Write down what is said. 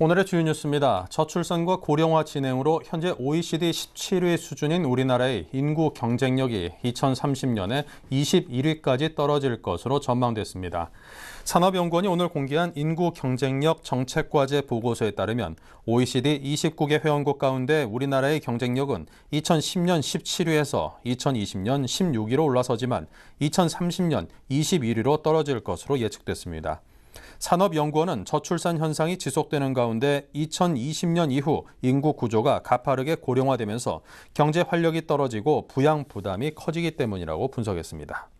오늘의 주요 뉴스입니다. 저출산과 고령화 진행으로 현재 OECD 17위 수준인 우리나라의 인구 경쟁력이 2030년에 21위까지 떨어질 것으로 전망됐습니다. 산업연구원이 오늘 공개한 인구 경쟁력 정책과제 보고서에 따르면 OECD 29개 회원국 가운데 우리나라의 경쟁력은 2010년 17위에서 2020년 16위로 올라서지만 2030년 21위로 떨어질 것으로 예측됐습니다. 산업연구원은 저출산 현상이 지속되는 가운데 2020년 이후 인구 구조가 가파르게 고령화되면서 경제 활력이 떨어지고 부양 부담이 커지기 때문이라고 분석했습니다.